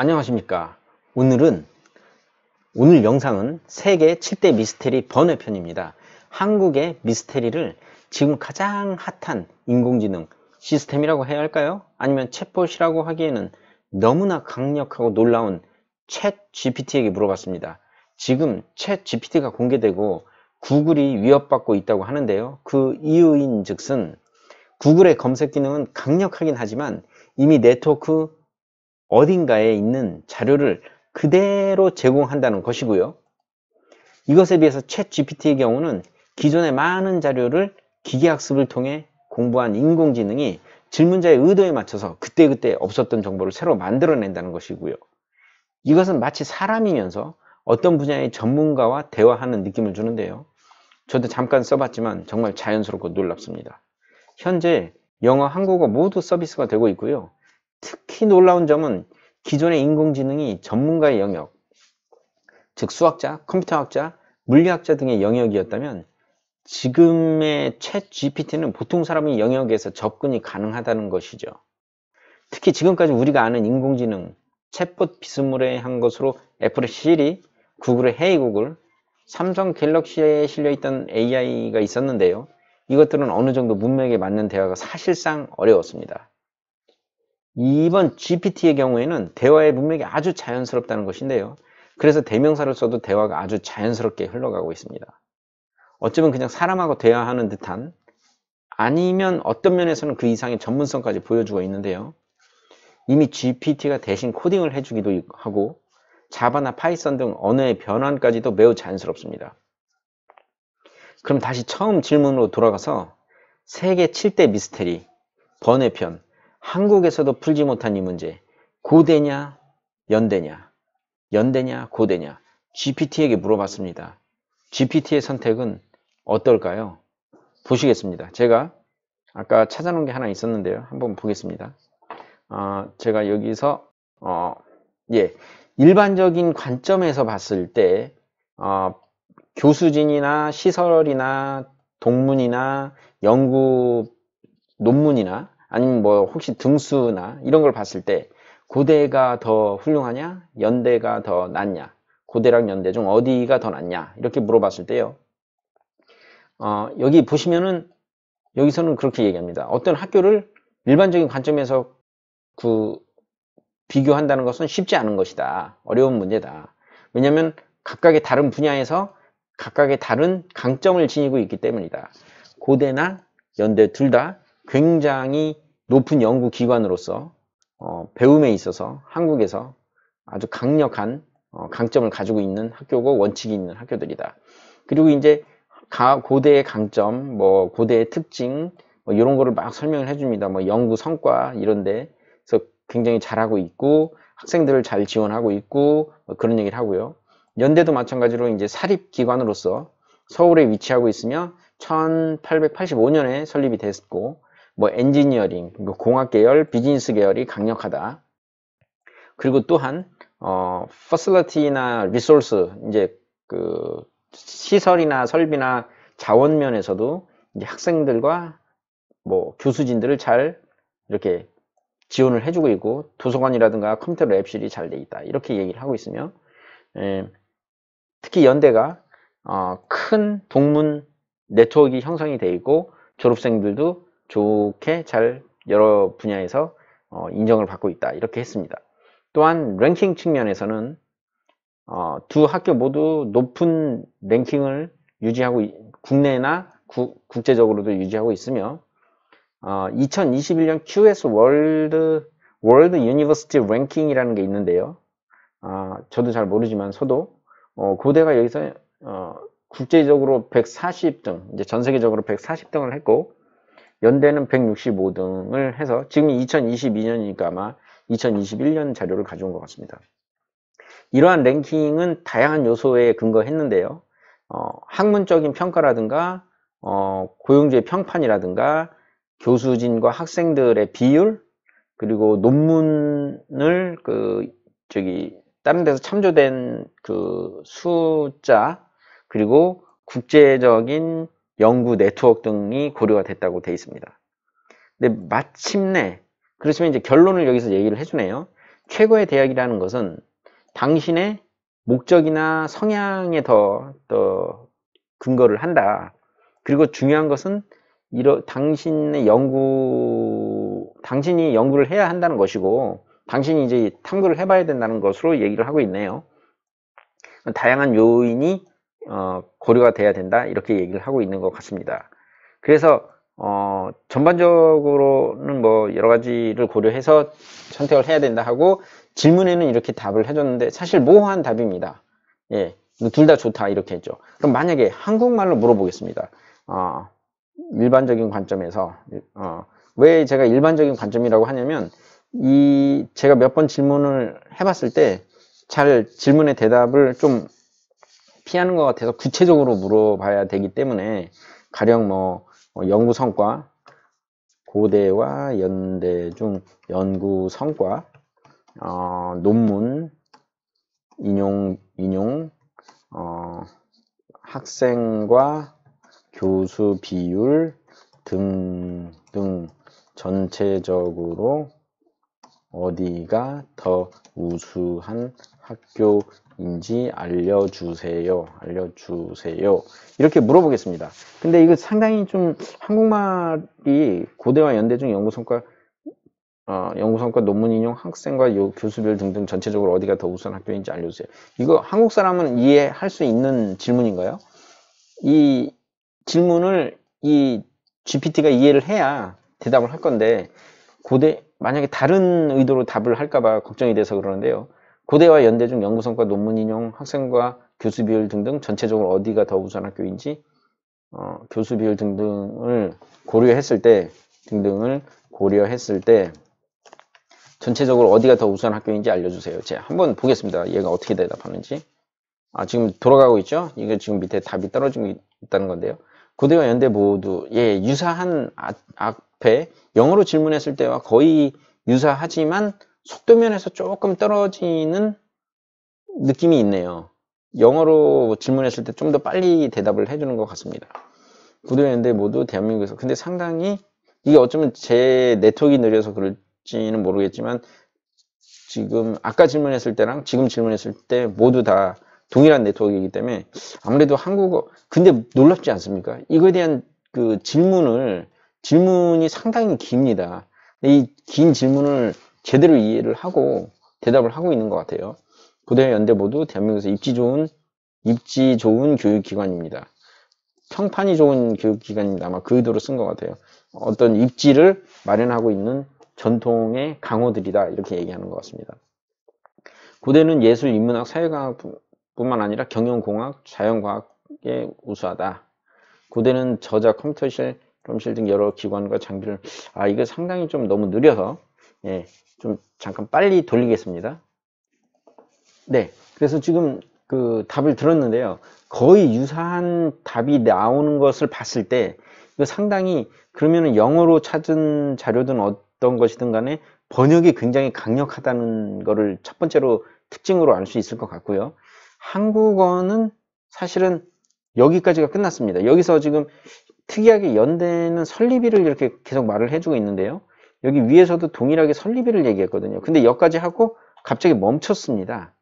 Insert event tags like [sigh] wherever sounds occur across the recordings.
안녕하십니까 오늘은 오늘 영상은 세계 7대 미스테리 번외편입니다 한국의 미스테리를 지금 가장 핫한 인공지능 시스템이라고 해야 할까요? 아니면 챗봇이라고 하기에는 너무나 강력하고 놀라운 챗 GPT에게 물어봤습니다 지금 챗 GPT가 공개되고 구글이 위협받고 있다고 하는데요 그 이유인 즉슨 구글의 검색 기능은 강력하긴 하지만 이미 네트워크 어딘가에 있는 자료를 그대로 제공한다는 것이고요. 이것에 비해서 챗 GPT의 경우는 기존의 많은 자료를 기계학습을 통해 공부한 인공지능이 질문자의 의도에 맞춰서 그때그때 없었던 정보를 새로 만들어낸다는 것이고요. 이것은 마치 사람이면서 어떤 분야의 전문가와 대화하는 느낌을 주는데요. 저도 잠깐 써봤지만 정말 자연스럽고 놀랍습니다. 현재 영어, 한국어 모두 서비스가 되고 있고요. 특히 놀라운 점은 기존의 인공지능이 전문가의 영역, 즉 수학자, 컴퓨터학자, 물리학자 등의 영역이었다면 지금의 챗 GPT는 보통 사람의 영역에서 접근이 가능하다는 것이죠. 특히 지금까지 우리가 아는 인공지능, 챗봇 비스무리한 것으로 애플의 시리, 구글의 헤이 구글, 삼성 갤럭시에 실려있던 AI가 있었는데요. 이것들은 어느 정도 문맥에 맞는 대화가 사실상 어려웠습니다. 이번 GPT의 경우에는 대화의 문맥이 아주 자연스럽다는 것인데요. 그래서 대명사를 써도 대화가 아주 자연스럽게 흘러가고 있습니다. 어쩌면 그냥 사람하고 대화하는 듯한 아니면 어떤 면에서는 그 이상의 전문성까지 보여주고 있는데요. 이미 GPT가 대신 코딩을 해주기도 하고 자바나 파이썬 등 언어의 변환까지도 매우 자연스럽습니다. 그럼 다시 처음 질문으로 돌아가서 세계 7대 미스테리, 번외편, 한국에서도 풀지 못한 이 문제. 고대냐, 연대냐, 연대냐, 고대냐. GPT에게 물어봤습니다. GPT의 선택은 어떨까요? 보시겠습니다. 제가 아까 찾아놓은 게 하나 있었는데요. 한번 보겠습니다. 어, 제가 여기서 어, 예 일반적인 관점에서 봤을 때 어, 교수진이나 시설이나 동문이나 연구 논문이나 아니면 뭐 혹시 등수나 이런 걸 봤을 때 고대가 더 훌륭하냐? 연대가 더 낫냐? 고대랑 연대 중 어디가 더 낫냐? 이렇게 물어봤을 때요. 어, 여기 보시면은 여기서는 그렇게 얘기합니다. 어떤 학교를 일반적인 관점에서 그 비교한다는 것은 쉽지 않은 것이다. 어려운 문제다. 왜냐하면 각각의 다른 분야에서 각각의 다른 강점을 지니고 있기 때문이다. 고대나 연대 둘다 굉장히 높은 연구기관으로서 어, 배움에 있어서 한국에서 아주 강력한 어, 강점을 가지고 있는 학교고 원칙이 있는 학교들이다. 그리고 이제 가, 고대의 강점, 뭐 고대의 특징 뭐 이런 거를 막 설명을 해줍니다. 뭐 연구 성과 이런데 서 굉장히 잘하고 있고 학생들을 잘 지원하고 있고 뭐 그런 얘기를 하고요. 연대도 마찬가지로 이제 사립기관으로서 서울에 위치하고 있으며 1885년에 설립이 됐고 뭐 엔지니어링, 그러니까 공학 계열, 비즈니스 계열이 강력하다. 그리고 또한 어, 퍼슬러티나 리소스 이제 그 시설이나 설비나 자원 면에서도 이제 학생들과 뭐 교수진들을 잘 이렇게 지원을 해주고 있고 도서관이라든가 컴퓨터 랩실이 잘 돼 있다 이렇게 얘기를 하고 있으며 에, 예, 특히 연대가 어, 큰 동문 네트워크 형성이 돼 있고 졸업생들도 좋게 잘 여러 분야에서 어, 인정을 받고 있다 이렇게 했습니다. 또한 랭킹 측면에서는 어, 두 학교 모두 높은 랭킹을 유지하고 국내나 구, 국제적으로도 유지하고 있으며 어, 2021년 QS 월드 월드 유니버시티 랭킹이라는 게 있는데요. 어, 저도 잘 모르지만 서도 어, 고대가 여기서 어, 국제적으로 140등 이제 전 세계적으로 140등을 했고 연대는 165등을 해서 지금 2022년이니까 아마 2021년 자료를 가져온 것 같습니다. 이러한 랭킹은 다양한 요소에 근거했는데요. 어, 학문적인 평가라든가 어, 고용주의 평판이라든가 교수진과 학생들의 비율 그리고 논문을 그 저기 다른 데서 참조된 그 숫자 그리고 국제적인 연구 네트워크 등이 고려가 됐다고 돼 있습니다. 근데 마침내 그렇지만 이제 결론을 여기서 얘기를 해주네요. 최고의 대학이라는 것은 당신의 목적이나 성향에 더, 더 근거를 한다. 그리고 중요한 것은 이러, 당신의 연구, 당신이 연구를 해야 한다는 것이고, 당신이 이제 탐구를 해봐야 된다는 것으로 얘기를 하고 있네요. 다양한 요인이 고려가 돼야 된다 이렇게 얘기를 하고 있는 것 같습니다. 그래서 어, 전반적으로는 뭐 여러 가지를 고려해서 선택을 해야 된다 하고 질문에는 이렇게 답을 해줬는데 사실 모호한 답입니다. 예, 뭐 둘다 좋다 이렇게 했죠. 그럼 만약에 한국말로 물어보겠습니다. 어, 일반적인 관점에서 어, 왜 제가 일반적인 관점이라고 하냐면 이 제가 몇 번 질문을 해봤을 때 잘 질문의 대답을 좀 피하는 것 같아서 구체적으로 물어봐야 되기 때문에 가령 뭐 어, 연구 성과 고대와 연대 중 연구 성과 어, 논문 인용 인용 어, 학생과 교수 비율 등등 전체적으로 어디가 더 우수한 학교인지 알려주세요. 알려주세요. 이렇게 물어보겠습니다. 근데 이거 상당히 좀 한국말이 고대와 연대 중 연구성과 어, 연구성과 논문 인용 학생과 요, 교수별 등등 전체적으로 어디가 더 우수한 학교인지 알려주세요. 이거 한국 사람은 이해할 수 있는 질문인가요? 이 질문을 이 GPT가 이해를 해야 대답을 할 건데 고대 만약에 다른 의도로 답을 할까봐 걱정이 돼서 그러는데요. 고대와 연대 중 연구 성과 논문 인용, 학생과 교수 비율 등등 전체적으로 어디가 더 우수한 학교인지 어, 교수 비율 등등을 고려했을 때 등등을 고려했을 때 전체적으로 어디가 더 우수한 학교인지 알려주세요. 제가 한번 보겠습니다. 얘가 어떻게 대답하는지. 아 지금 돌아가고 있죠? 이게 지금 밑에 답이 떨어지고 있다는 건데요. 구대와 연대 모두 예 유사한 아, 앞에 영어로 질문했을 때와 거의 유사하지만 속도면에서 조금 떨어지는 느낌이 있네요. 영어로 질문했을 때 좀 더 빨리 대답을 해주는 것 같습니다. 구대와 연대 모두 대한민국에서 근데 상당히 이게 어쩌면 제네트워크 느려서 그럴지는 모르겠지만 지금 아까 질문했을 때랑 지금 질문했을 때 모두 다 동일한 네트워크이기 때문에 아무래도 한국어 근데 놀랍지 않습니까? 이거에 대한 그 질문을 질문이 상당히 깁니다. 이 긴 질문을 제대로 이해를 하고 대답을 하고 있는 것 같아요. 고대 연대 모두 대한민국에서 입지 좋은 입지 좋은 교육기관입니다. 평판이 좋은 교육기관입니다. 아마 그 의도로 쓴 것 같아요. 어떤 입지를 마련하고 있는 전통의 강호들이다 이렇게 얘기하는 것 같습니다. 고대는 예술, 인문학, 사회과학 뿐만 아니라 경영공학, 자연과학에 우수하다. 고대는 저자, 컴퓨터실, 롬실 등 여러 기관과 장비를 아 이거 상당히 좀 너무 느려서 예, 좀 잠깐 빨리 돌리겠습니다. 네, 그래서 지금 그 답을 들었는데요. 거의 유사한 답이 나오는 것을 봤을 때 이거 상당히 그러면은 영어로 찾은 자료든 어떤 것이든 간에 번역이 굉장히 강력하다는 거를 첫 번째로 특징으로 알 수 있을 것 같고요. 한국어는 사실은 여기까지가 끝났습니다. 여기서 지금 특이하게 연대는 설립일을 이렇게 계속 말을 해주고 있는데요. 여기 위에서도 동일하게 설립일을 얘기했거든요. 근데 여기까지 하고 갑자기 멈췄습니다.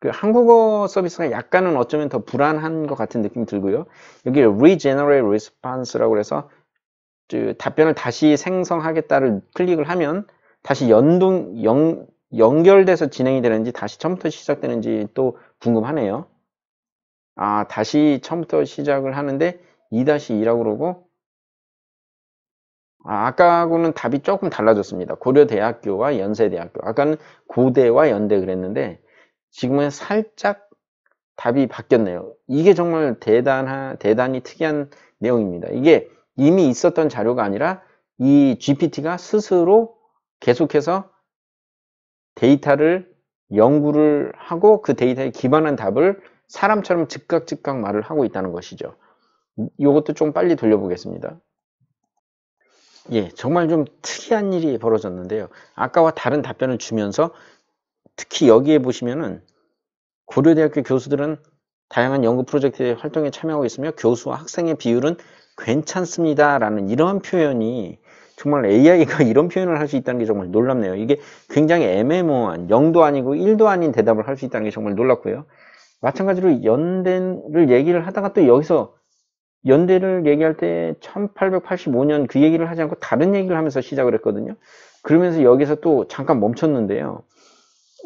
그 한국어 서비스가 약간은 어쩌면 더 불안한 것 같은 느낌이 들고요. 여기 regenerate response라고 해서 답변을 다시 생성하겠다를 클릭을 하면 다시 연동 연, 연결돼서 진행이 되는지 다시 처음부터 시작되는지 또 궁금하네요. 아 다시 처음부터 시작을 하는데 2-2라고 그러고 아, 아까하고는 답이 조금 달라졌습니다. 고려대학교와 연세대학교 아까는 고대와 연대 그랬는데 지금은 살짝 답이 바뀌었네요. 이게 정말 대단하, 대단히 특이한 내용입니다. 이게 이미 있었던 자료가 아니라 이 GPT가 스스로 계속해서 데이터를 연구를 하고 그 데이터에 기반한 답을 사람처럼 즉각 즉각 말을 하고 있다는 것이죠. 이것도 좀 빨리 돌려보겠습니다. 예, 정말 좀 특이한 일이 벌어졌는데요. 아까와 다른 답변을 주면서 특히 여기에 보시면은 고려대학교 교수들은 다양한 연구 프로젝트의 활동에 참여하고 있으며 교수와 학생의 비율은 괜찮습니다라는 이러한 표현이 정말 AI가 [laughs] 이런 표현을 할 수 있다는 게 정말 놀랍네요. 이게 굉장히 애매모호한 0도 아니고 1도 아닌 대답을 할 수 있다는 게 정말 놀랍고요. 마찬가지로 연대를 얘기를 하다가 또 여기서 연대를 얘기할 때 1885년 그 얘기를 하지 않고 다른 얘기를 하면서 시작을 했거든요. 그러면서 여기서 또 잠깐 멈췄는데요.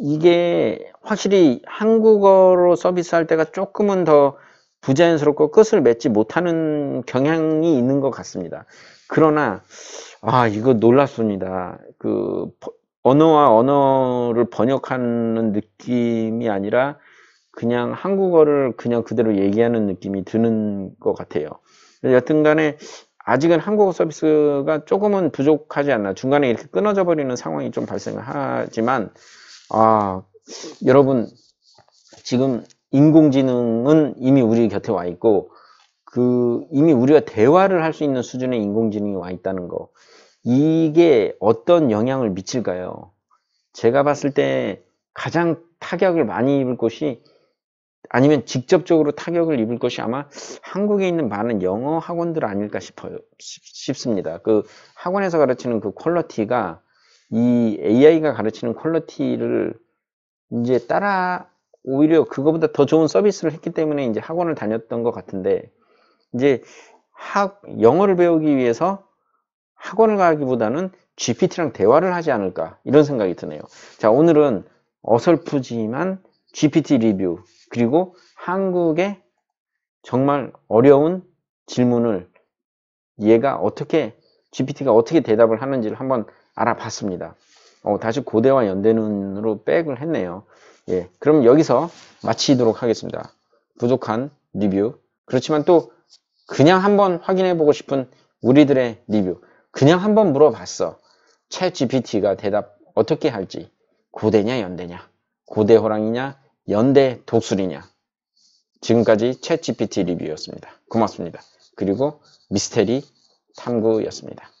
이게 확실히 한국어로 서비스할 때가 조금은 더 부자연스럽고 끝을 맺지 못하는 경향이 있는 것 같습니다. 그러나 아, 이거 놀랐습니다. 그, 언어와 언어를 번역하는 느낌이 아니라 그냥 한국어를 그냥 그대로 얘기하는 느낌이 드는 것 같아요. 여튼 간에 아직은 한국어 서비스가 조금은 부족하지 않나. 중간에 이렇게 끊어져 버리는 상황이 좀 발생하지만, 아, 여러분, 지금 인공지능은 이미 우리 곁에 와 있고, 그, 이미 우리가 대화를 할 수 있는 수준의 인공지능이 와 있다는 거. 이게 어떤 영향을 미칠까요? 제가 봤을 때 가장 타격을 많이 입을 것이 아니면 직접적으로 타격을 입을 것이 아마 한국에 있는 많은 영어 학원들 아닐까 싶어요. 싶습니다. 그 학원에서 가르치는 그 퀄러티가 이 AI가 가르치는 퀄러티를 이제 따라 오히려 그거보다 더 좋은 서비스를 했기 때문에 이제 학원을 다녔던 것 같은데 이제 학 영어를 배우기 위해서 학원을 가기보다는 GPT랑 대화를 하지 않을까 이런 생각이 드네요. 자 오늘은 어설프지만 GPT 리뷰 그리고 한국의 정말 어려운 질문을 얘가 어떻게 GPT가 어떻게 대답을 하는지를 한번 알아봤습니다. 어, 다시 고대와 연대눈으로 백을 했네요. 예, 그럼 여기서 마치도록 하겠습니다. 부족한 리뷰 그렇지만 또 그냥 한번 확인해 보고 싶은 우리들의 리뷰 그냥 한번 물어봤어. 챗 GPT가 대답 어떻게 할지. 고대냐 연대냐. 고대 호랑이냐 연대 독수리냐. 지금까지 챗 GPT 리뷰였습니다. 고맙습니다. 그리고 미스테리 탐구였습니다.